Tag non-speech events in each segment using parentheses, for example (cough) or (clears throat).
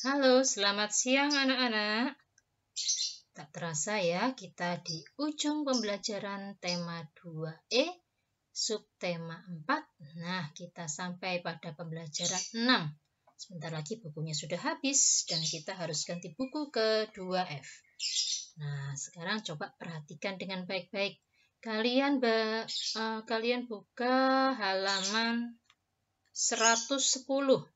Halo, selamat siang anak-anak. Tak terasa ya, kita di ujung pembelajaran tema 2E, subtema 4. Nah, kita sampai pada pembelajaran 6. Sebentar lagi bukunya sudah habis dan kita harus ganti buku ke 2F. Nah, sekarang coba perhatikan dengan baik-baik. Kalian be, uh, kalian buka halaman 110.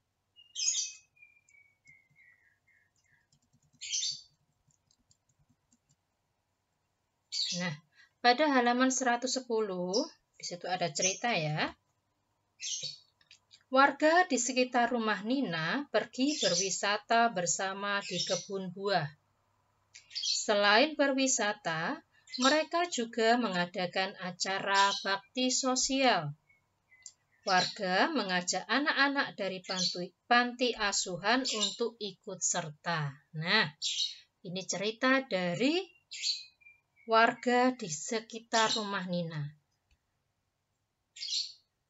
Nah, pada halaman 110, di situ ada cerita ya. Warga di sekitar rumah Nina pergi berwisata bersama di kebun buah. Selain berwisata, mereka juga mengadakan acara bakti sosial. Warga mengajak anak-anak dari panti, panti asuhan untuk ikut serta. Nah, ini cerita dari warga di sekitar rumah Nina.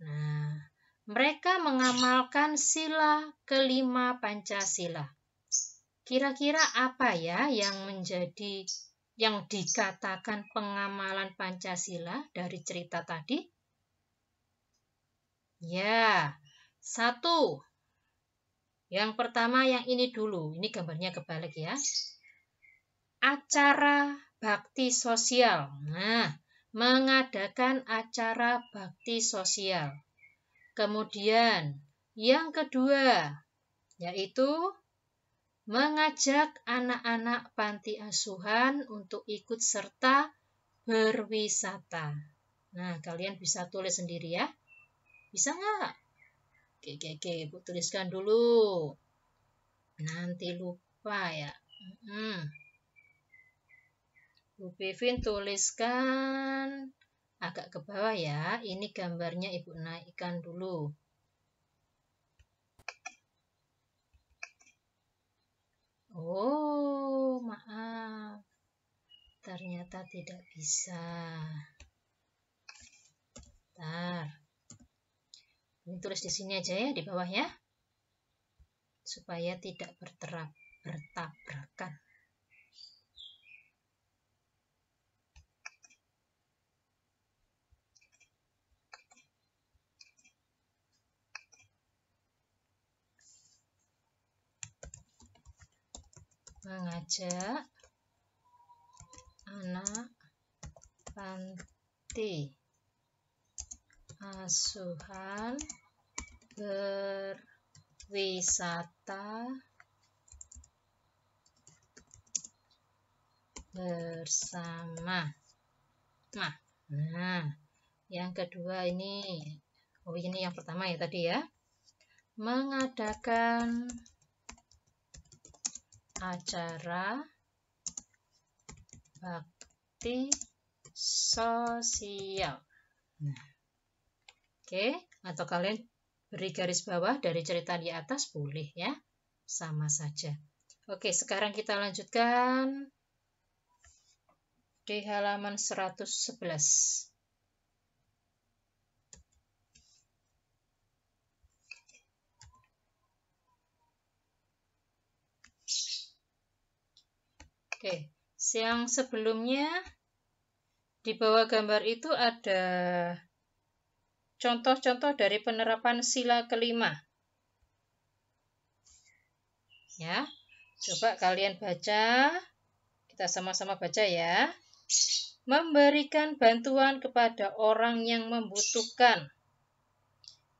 Nah, mereka mengamalkan sila kelima Pancasila. Kira-kira apa ya yang menjadi yang dikatakan pengamalan Pancasila dari cerita tadi? Ya, satu. Yang pertama yang ini dulu, ini gambarnya kebalik ya. Acara bakti sosial. Nah, mengadakan acara bakti sosial. Kemudian, yang kedua yaitu mengajak anak-anak panti asuhan untuk ikut serta berwisata. Nah, kalian bisa tulis sendiri ya. Bisa nggak? Oke, oke, oke. Bu tuliskan dulu. Nanti lupa ya. Mm Bu Pevin tuliskan agak ke bawah ya. Ini gambarnya Ibu naikkan dulu. Oh, maaf. Ternyata tidak bisa. Bentar. Ini tulis di sini aja ya, di bawah ya. Supaya tidak berterap, bertabrakan. mengajak anak panti asuhan berwisata bersama nah, nah yang kedua ini oh ini yang pertama ya tadi ya mengadakan acara bakti sosial. Nah. oke, atau kalian beri garis bawah dari cerita di atas boleh ya, sama saja. Oke, sekarang kita lanjutkan di halaman 111. Oke, siang sebelumnya di bawah gambar itu ada contoh-contoh dari penerapan sila kelima. Ya, coba kalian baca. Kita sama-sama baca ya. Memberikan bantuan kepada orang yang membutuhkan.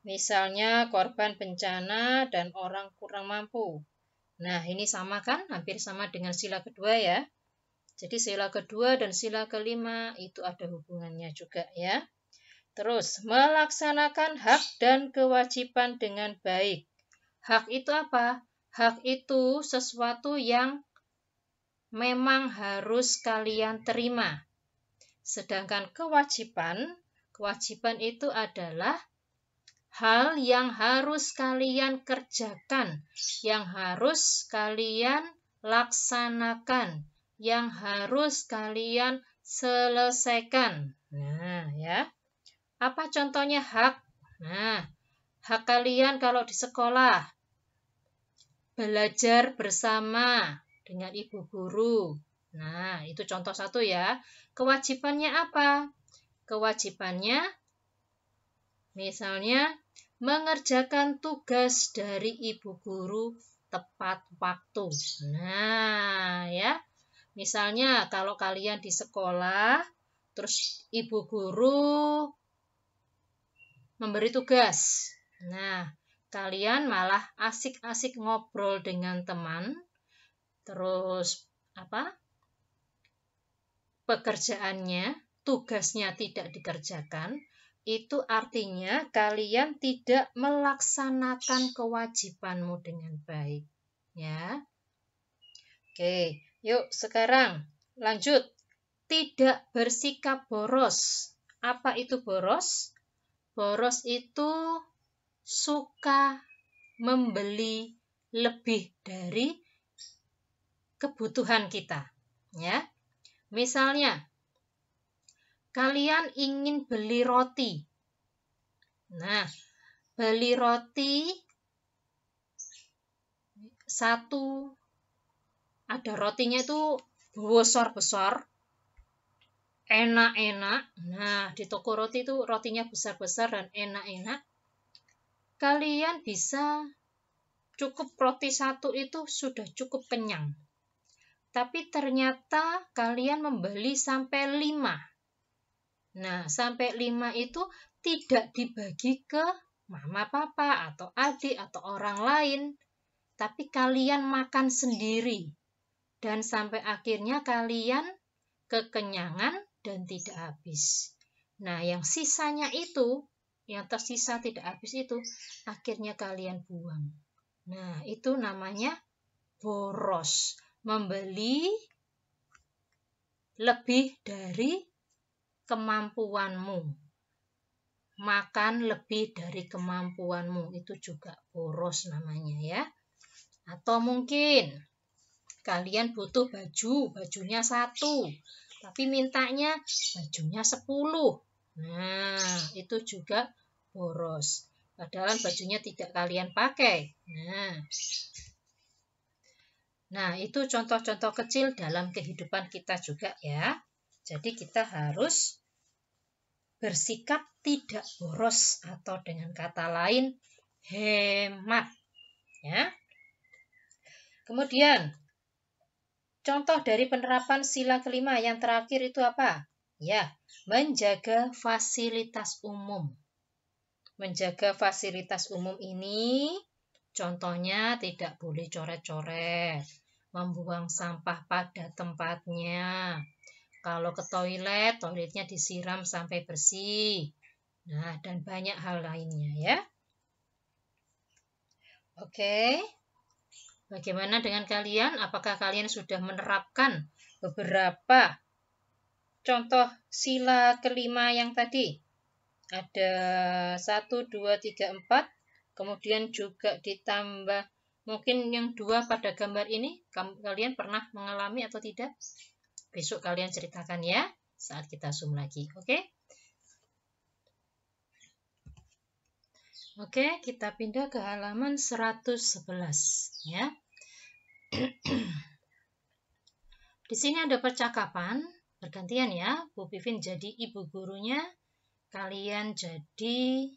Misalnya korban bencana dan orang kurang mampu Nah, ini sama kan? Hampir sama dengan sila kedua ya. Jadi sila kedua dan sila kelima itu ada hubungannya juga ya. Terus, melaksanakan hak dan kewajiban dengan baik. Hak itu apa? Hak itu sesuatu yang memang harus kalian terima. Sedangkan kewajiban, kewajiban itu adalah hal yang harus kalian kerjakan, yang harus kalian laksanakan, yang harus kalian selesaikan. Nah, ya. Apa contohnya hak? Nah, hak kalian kalau di sekolah. Belajar bersama dengan ibu guru. Nah, itu contoh satu ya. Kewajibannya apa? Kewajibannya Misalnya, mengerjakan tugas dari ibu guru tepat waktu. Nah, ya. Misalnya kalau kalian di sekolah, terus ibu guru memberi tugas. Nah, kalian malah asik-asik ngobrol dengan teman, terus apa? pekerjaannya, tugasnya tidak dikerjakan, itu artinya kalian tidak melaksanakan kewajibanmu dengan baik ya oke yuk sekarang lanjut tidak bersikap boros apa itu boros boros itu suka membeli lebih dari kebutuhan kita ya misalnya kalian ingin beli roti. Nah, beli roti satu ada rotinya itu besar-besar enak-enak. Nah, di toko roti itu rotinya besar-besar dan enak-enak. Kalian bisa cukup roti satu itu sudah cukup kenyang. Tapi ternyata kalian membeli sampai lima Nah, sampai 5 itu tidak dibagi ke mama papa atau adik atau orang lain, tapi kalian makan sendiri. Dan sampai akhirnya kalian kekenyangan dan tidak habis. Nah, yang sisanya itu, yang tersisa tidak habis itu, akhirnya kalian buang. Nah, itu namanya boros. Membeli lebih dari kemampuanmu. Makan lebih dari kemampuanmu itu juga boros namanya ya. Atau mungkin kalian butuh baju, bajunya satu, tapi mintanya bajunya sepuluh. Nah, itu juga boros. Padahal bajunya tidak kalian pakai. Nah, nah itu contoh-contoh kecil dalam kehidupan kita juga ya. Jadi kita harus bersikap tidak boros atau dengan kata lain hemat ya. Kemudian contoh dari penerapan sila kelima yang terakhir itu apa? Ya, menjaga fasilitas umum. Menjaga fasilitas umum ini contohnya tidak boleh coret-coret, membuang sampah pada tempatnya, kalau ke toilet, toiletnya disiram sampai bersih. Nah, dan banyak hal lainnya ya. Oke. Bagaimana dengan kalian? Apakah kalian sudah menerapkan beberapa contoh sila kelima yang tadi? Ada 1, 2, 3, 4. Kemudian juga ditambah mungkin yang dua pada gambar ini. Kalian pernah mengalami atau tidak? Besok kalian ceritakan ya saat kita zoom lagi. Oke? Okay? Oke, okay, kita pindah ke halaman 111 ya. (clears throat) Di sini ada percakapan bergantian ya. Bu Pipin jadi ibu gurunya, kalian jadi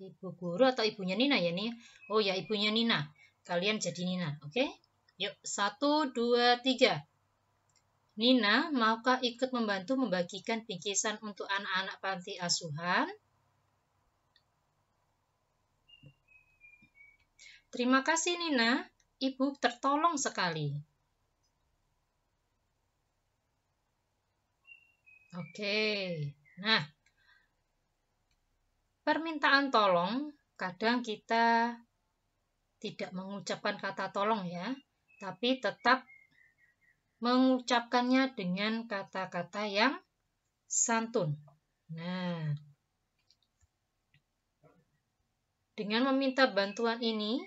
ibu guru atau ibunya Nina ya nih. Oh ya, ibunya Nina. Kalian jadi Nina, oke? Okay? Yuk, 1 2 3. Nina, maukah ikut membantu membagikan bingkisan untuk anak-anak panti asuhan? Terima kasih Nina, Ibu tertolong sekali. Oke, nah permintaan tolong kadang kita tidak mengucapkan kata tolong ya, tapi tetap mengucapkannya dengan kata-kata yang santun. Nah, dengan meminta bantuan ini,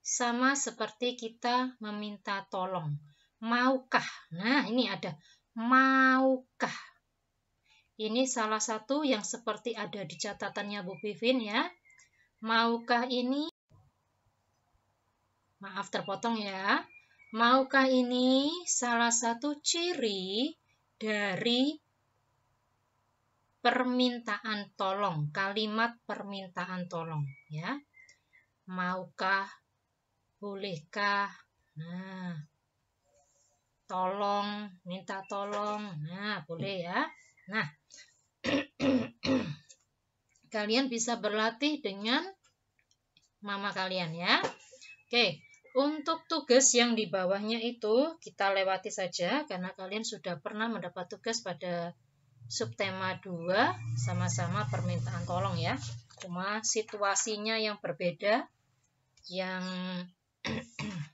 sama seperti kita meminta tolong. Maukah? Nah, ini ada maukah. Ini salah satu yang seperti ada di catatannya Bu Vivin ya. Maukah ini Maaf terpotong ya. Maukah ini salah satu ciri dari permintaan tolong, kalimat permintaan tolong ya. Maukah, bolehkah, nah, tolong, minta tolong, nah boleh ya. Nah, (clears throat) kalian bisa berlatih dengan mama kalian ya. Oke, untuk tugas yang di bawahnya itu kita lewati saja karena kalian sudah pernah mendapat tugas pada subtema 2 sama-sama permintaan tolong ya. Cuma situasinya yang berbeda yang (clears throat)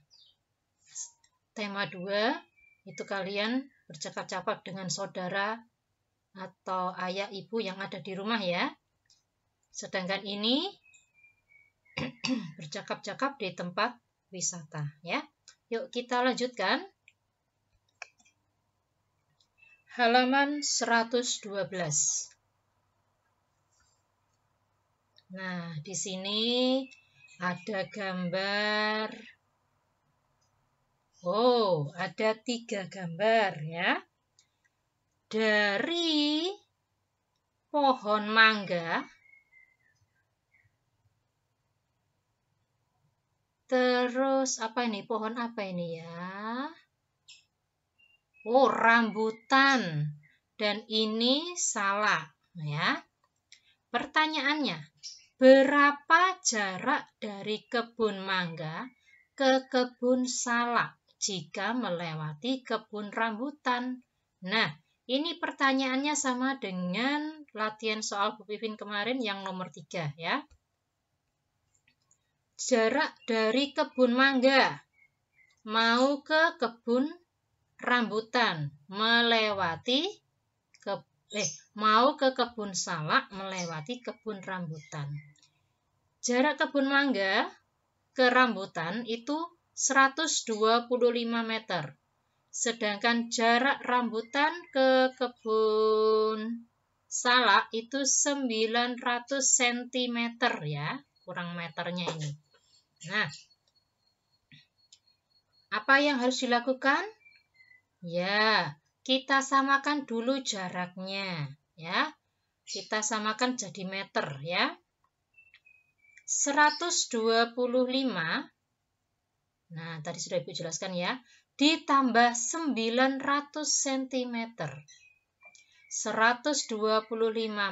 tema 2 itu kalian bercakap-cakap dengan saudara atau ayah ibu yang ada di rumah ya. Sedangkan ini (clears throat) bercakap-cakap di tempat wisata ya. Yuk kita lanjutkan. Halaman 112. Nah, di sini ada gambar Oh, ada tiga gambar ya. Dari pohon mangga Terus apa ini? Pohon apa ini ya? Oh, rambutan. Dan ini salah, ya. Pertanyaannya, berapa jarak dari kebun mangga ke kebun salak jika melewati kebun rambutan? Nah, ini pertanyaannya sama dengan latihan soal Bu Pipin kemarin yang nomor tiga, ya jarak dari kebun mangga mau ke kebun rambutan melewati ke eh mau ke kebun salak melewati kebun rambutan. Jarak kebun mangga ke rambutan itu 125 meter. Sedangkan jarak rambutan ke kebun salak itu 900 cm ya, kurang meternya ini. Nah, apa yang harus dilakukan? Ya, kita samakan dulu jaraknya, ya. Kita samakan jadi meter, ya. 125 Nah, tadi sudah Ibu jelaskan ya, ditambah 900 cm. 125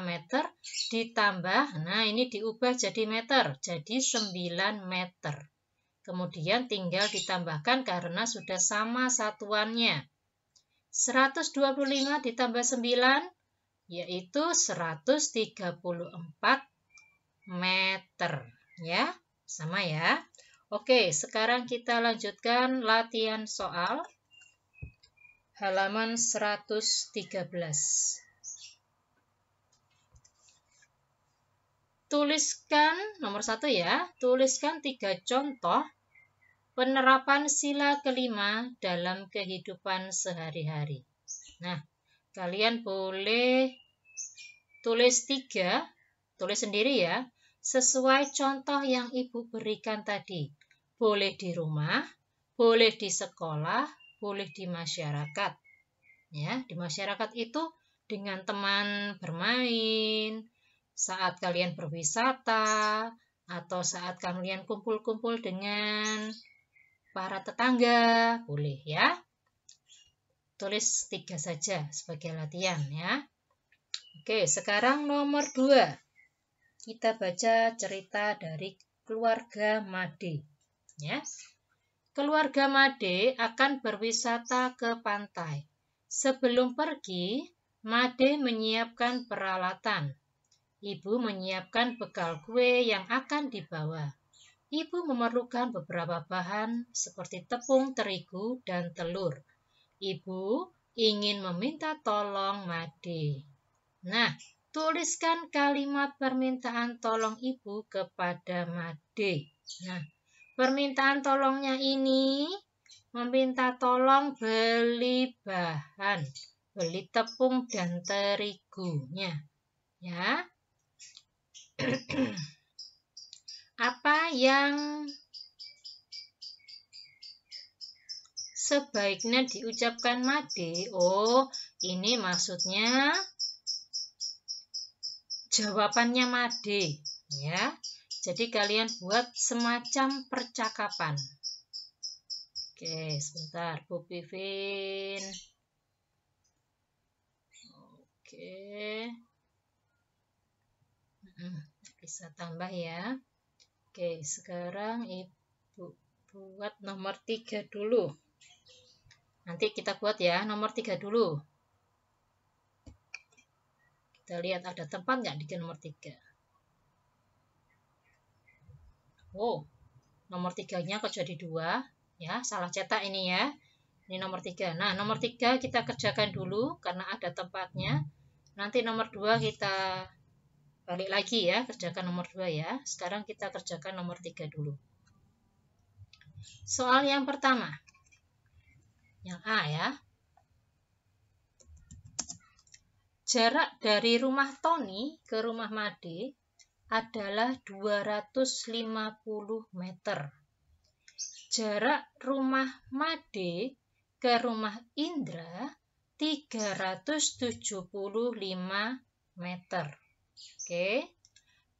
meter ditambah, nah ini diubah jadi meter, jadi 9 meter. Kemudian tinggal ditambahkan karena sudah sama satuannya. 125 ditambah 9 yaitu 134 meter ya sama ya oke sekarang kita lanjutkan latihan soal halaman 113. Tuliskan, nomor satu ya, tuliskan tiga contoh penerapan sila kelima dalam kehidupan sehari-hari. Nah, kalian boleh tulis tiga, tulis sendiri ya, sesuai contoh yang ibu berikan tadi. Boleh di rumah, boleh di sekolah, boleh di masyarakat. Ya, di masyarakat itu dengan teman bermain, saat kalian berwisata, atau saat kalian kumpul-kumpul dengan para tetangga, boleh ya. Tulis tiga saja sebagai latihan ya. Oke, sekarang nomor dua. Kita baca cerita dari keluarga Made. Ya, keluarga Made akan berwisata ke pantai. Sebelum pergi, Made menyiapkan peralatan. Ibu menyiapkan bekal kue yang akan dibawa. Ibu memerlukan beberapa bahan seperti tepung terigu dan telur. Ibu ingin meminta tolong Made. Nah, tuliskan kalimat permintaan tolong ibu kepada Made. Nah, permintaan tolongnya ini meminta tolong beli bahan, beli tepung dan terigunya, ya. (clears throat) Apa yang sebaiknya diucapkan Made? Oh, ini maksudnya jawabannya Made, ya. Jadi kalian buat semacam percakapan. Oke, sebentar Bu Pivin. Oke. Bisa tambah ya. Oke, sekarang Ibu buat nomor 3 dulu. Nanti kita buat ya, nomor 3 dulu. Kita lihat ada tempat nggak di nomor 3. Oh, nomor tiganya kok jadi dua, ya salah cetak ini ya. Ini nomor tiga. Nah, nomor tiga kita kerjakan dulu karena ada tempatnya. Nanti nomor dua kita balik lagi ya, kerjakan nomor dua ya. Sekarang kita kerjakan nomor tiga dulu. Soal yang pertama, yang A ya. Jarak dari rumah Tony ke rumah Made adalah 250 meter. Jarak rumah Made ke rumah Indra 375 meter. Oke.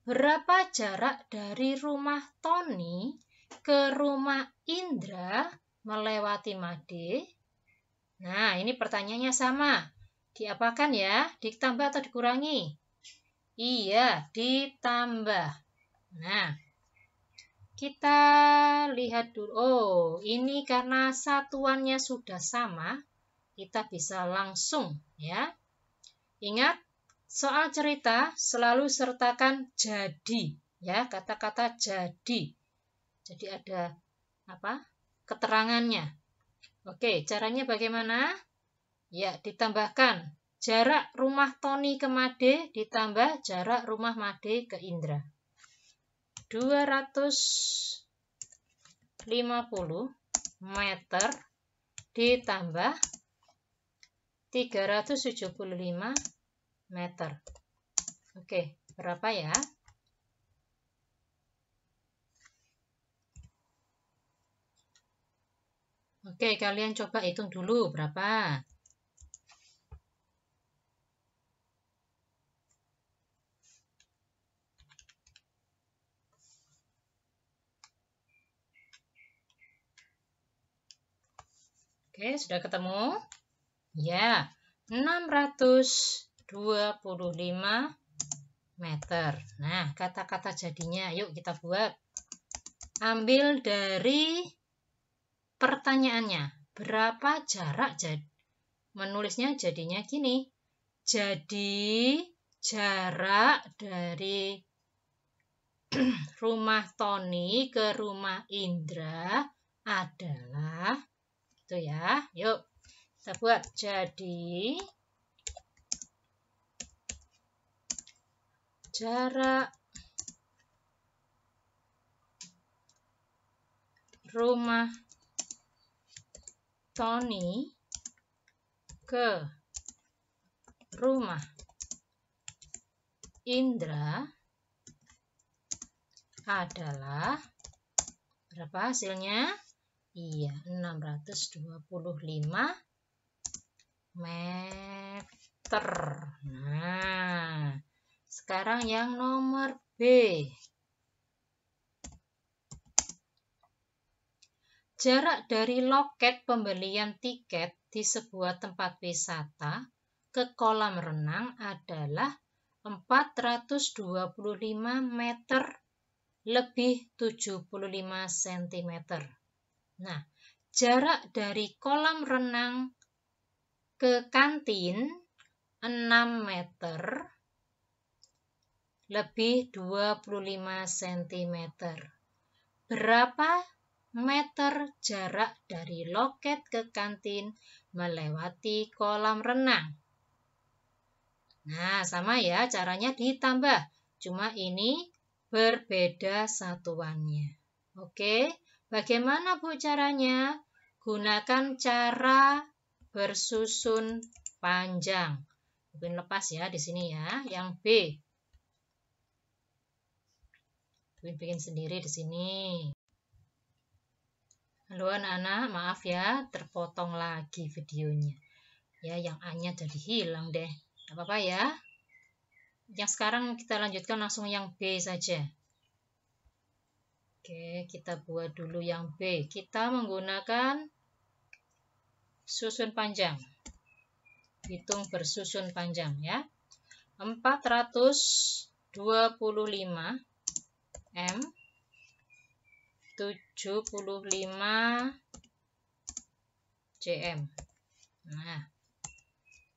Berapa jarak dari rumah Tony ke rumah Indra melewati Made? Nah, ini pertanyaannya sama. Diapakan ya? Ditambah atau dikurangi? Iya, ditambah. Nah, kita lihat dulu. Oh, ini karena satuannya sudah sama, kita bisa langsung ya. Ingat, soal cerita selalu sertakan jadi ya, kata-kata jadi. Jadi ada apa? keterangannya. Oke, caranya bagaimana? Ya, ditambahkan jarak rumah Tony ke Made ditambah jarak rumah Made ke Indra. 250 meter ditambah 375 meter. Oke, berapa ya? Oke, kalian coba hitung dulu berapa. Oke, sudah ketemu? Ya, 625 meter. Nah, kata-kata jadinya, yuk kita buat. Ambil dari pertanyaannya, berapa jarak jadi? Menulisnya jadinya gini. Jadi, jarak dari (clears throat) rumah Tony ke rumah Indra adalah itu ya. Yuk, kita buat. Jadi, jarak rumah Tony ke rumah Indra adalah berapa hasilnya? Iya, 625 meter. Nah, sekarang yang nomor B. Jarak dari loket pembelian tiket di sebuah tempat wisata ke kolam renang adalah 425 meter lebih 75 cm. Nah, jarak dari kolam renang ke kantin 6 meter lebih 25 cm. Berapa meter jarak dari loket ke kantin melewati kolam renang? Nah, sama ya caranya ditambah. Cuma ini berbeda satuannya. Oke. Bagaimana Bu caranya? Gunakan cara bersusun panjang. Mungkin lepas ya di sini ya, yang B. Bikin bikin sendiri di sini. Halo anak-anak, maaf ya, terpotong lagi videonya. Ya, yang A-nya jadi hilang deh. apa-apa ya. Yang sekarang kita lanjutkan langsung yang B saja. Oke, kita buat dulu yang B. Kita menggunakan susun panjang. Hitung bersusun panjang ya. 425 M 75 cm. Nah,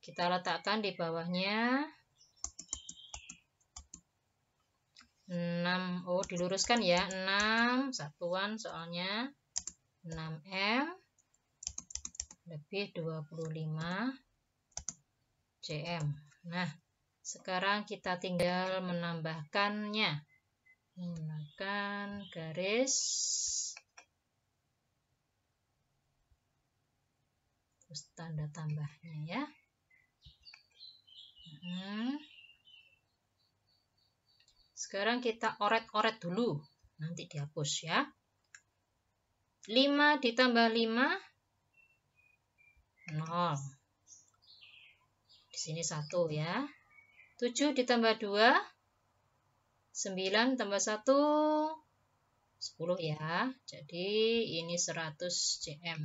kita letakkan di bawahnya 6 oh diluruskan ya 6 satuan soalnya 6M lebih 25 cm nah sekarang kita tinggal menambahkannya menggunakan garis terus tanda tambahnya ya hmm. Sekarang kita oret-oret dulu. Nanti dihapus ya. 5 ditambah 5, 0. Di sini 1 ya. 7 ditambah 2, 9 tambah 1, 10 ya. Jadi ini 100 cm.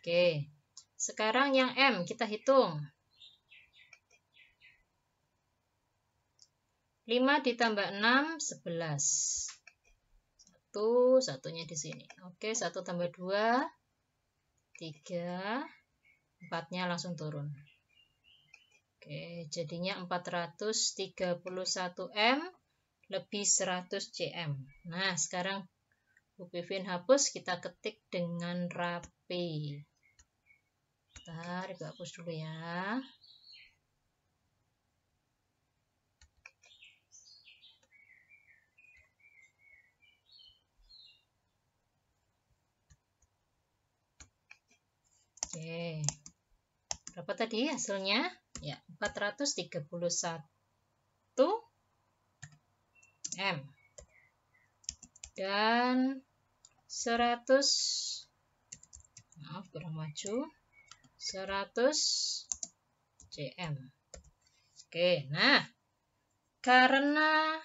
Oke, sekarang yang M kita hitung. 5 ditambah 6, 11. 1, satunya di sini. Oke, 1 tambah 2, 3, 4-nya langsung turun. Oke, jadinya 431M lebih 100 cm. Nah, sekarang Bu Pipin hapus, kita ketik dengan rapi. Bentar, aku hapus dulu ya. Oke. Berapa tadi hasilnya? Ya, 431 M. Dan 100 maaf kurang maju 100 cm oke nah karena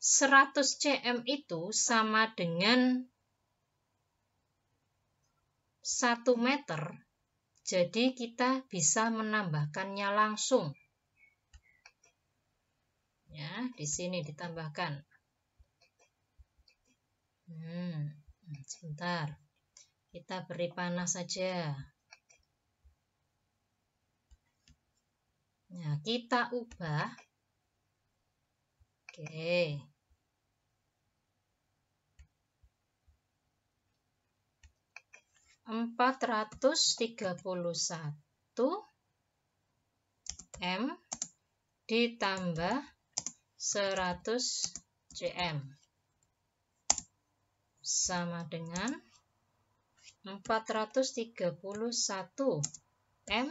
100 cm itu sama dengan 1 meter, jadi kita bisa menambahkannya langsung. Ya, di sini ditambahkan. Hmm, sebentar. Kita beri panas saja. Nah, kita ubah. Oke. 431 M ditambah 100 cm sama dengan 431 M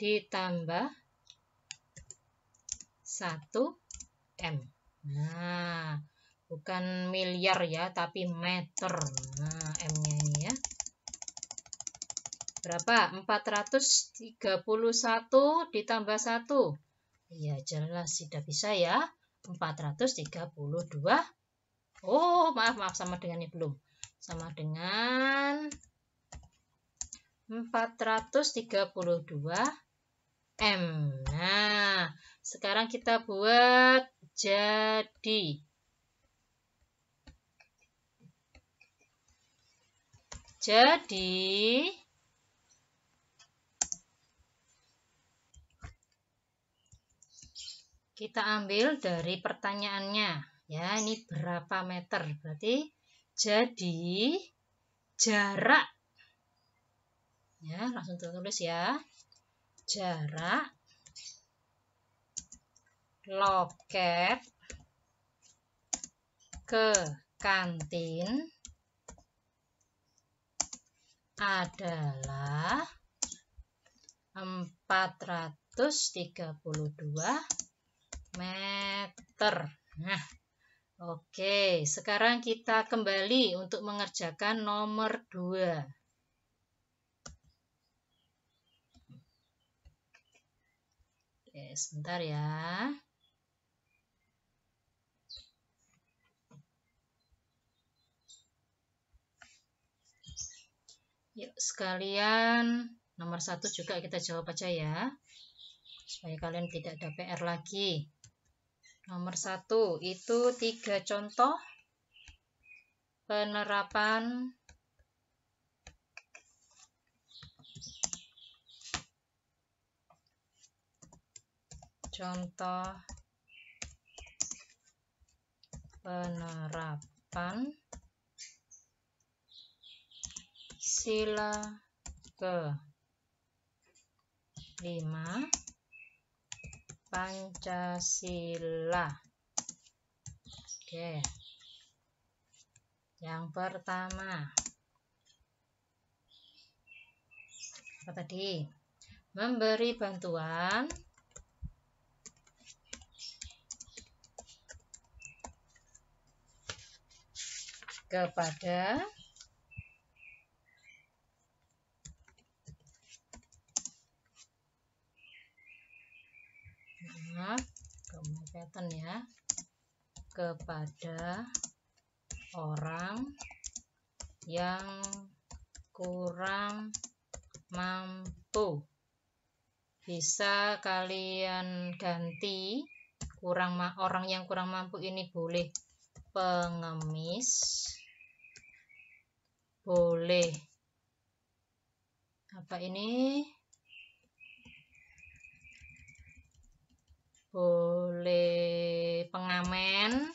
ditambah 1 M. Nah, bukan miliar ya, tapi meter. Nah, Berapa? 431 ditambah 1. Iya, jelas tidak bisa ya. 432. Oh, maaf, maaf. Sama dengan ini belum. Sama dengan 432 M. Nah, sekarang kita buat jadi. Jadi, Kita ambil dari pertanyaannya. Ya, ini berapa meter? Berarti jadi jarak ya, langsung tertulis ya. Jarak loket ke kantin adalah 432 meter. Nah, oke. Sekarang kita kembali untuk mengerjakan nomor 2. Oke, sebentar ya. Yuk, sekalian nomor satu juga kita jawab aja ya. Supaya kalian tidak ada PR lagi. Nomor satu itu tiga contoh penerapan contoh penerapan sila ke lima. Pancasila. Oke. Yang pertama. Apa tadi? Memberi bantuan kepada kepada orang yang kurang mampu. Bisa kalian ganti kurang orang yang kurang mampu ini boleh pengemis, boleh apa ini? Boleh pengamen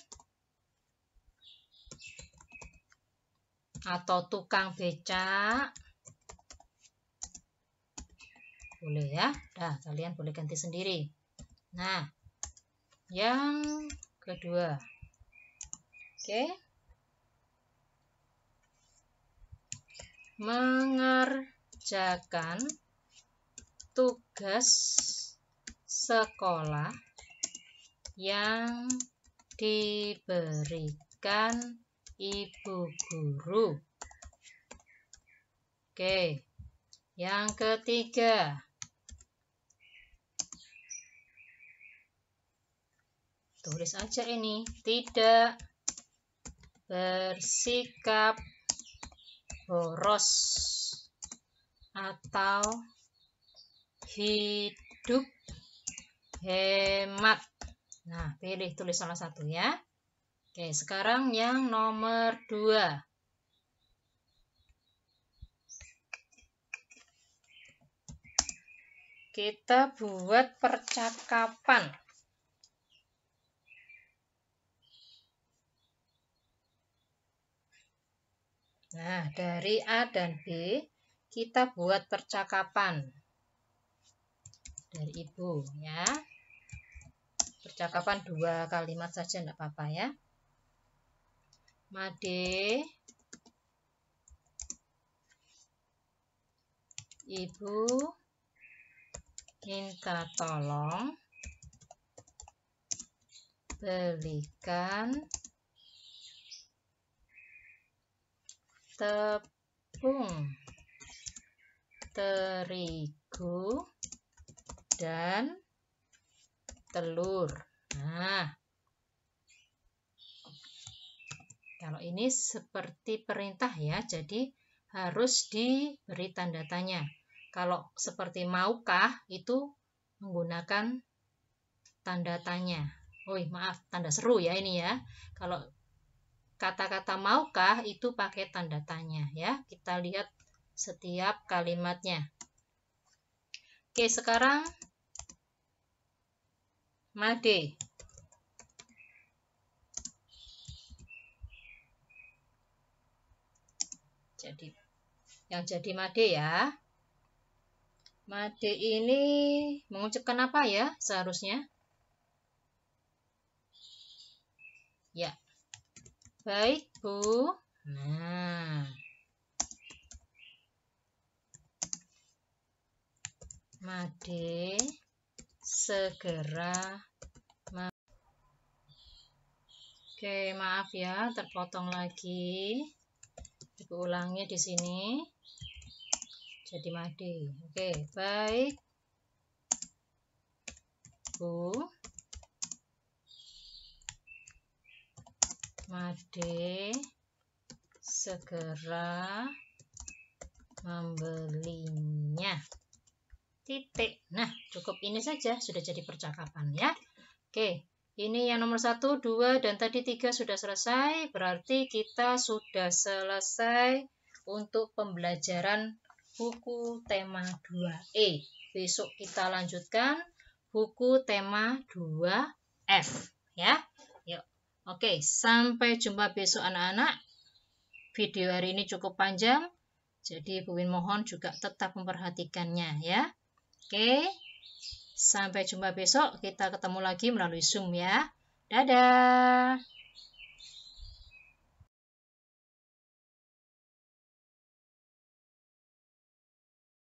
atau tukang becak boleh ya dah kalian boleh ganti sendiri nah yang kedua oke mengerjakan tugas sekolah yang diberikan ibu guru. Oke, yang ketiga. Tulis aja ini, tidak bersikap boros atau hidup hemat. Nah, pilih tulis salah satu ya. Oke, sekarang yang nomor 2. Kita buat percakapan. Nah, dari A dan B kita buat percakapan dari ibu ya percakapan dua kalimat saja tidak apa-apa ya. Made Ibu minta tolong belikan tepung terigu dan telur. Nah, kalau ini seperti perintah ya, jadi harus diberi tanda tanya. Kalau seperti maukah itu menggunakan tanda tanya. Oh, maaf, tanda seru ya ini ya. Kalau kata-kata maukah itu pakai tanda tanya ya. Kita lihat setiap kalimatnya. Oke, sekarang Made. Jadi yang jadi made ya. Made ini mengucapkan apa ya seharusnya? Ya. Baik, Bu. Nah. Made segera ma Oke, maaf ya, terpotong lagi. Ibu ulangi di sini. Jadi Made, Oke, baik. Bu. Made segera membelinya titik. Nah, cukup ini saja sudah jadi percakapan ya. Oke, ini yang nomor 1, 2, dan tadi 3 sudah selesai. Berarti kita sudah selesai untuk pembelajaran buku tema 2E. Besok kita lanjutkan buku tema 2F ya. Yuk. Oke, sampai jumpa besok anak-anak. Video hari ini cukup panjang. Jadi Bu Win mohon juga tetap memperhatikannya ya. Oke, sampai jumpa besok. Kita ketemu lagi melalui Zoom ya. Dadah.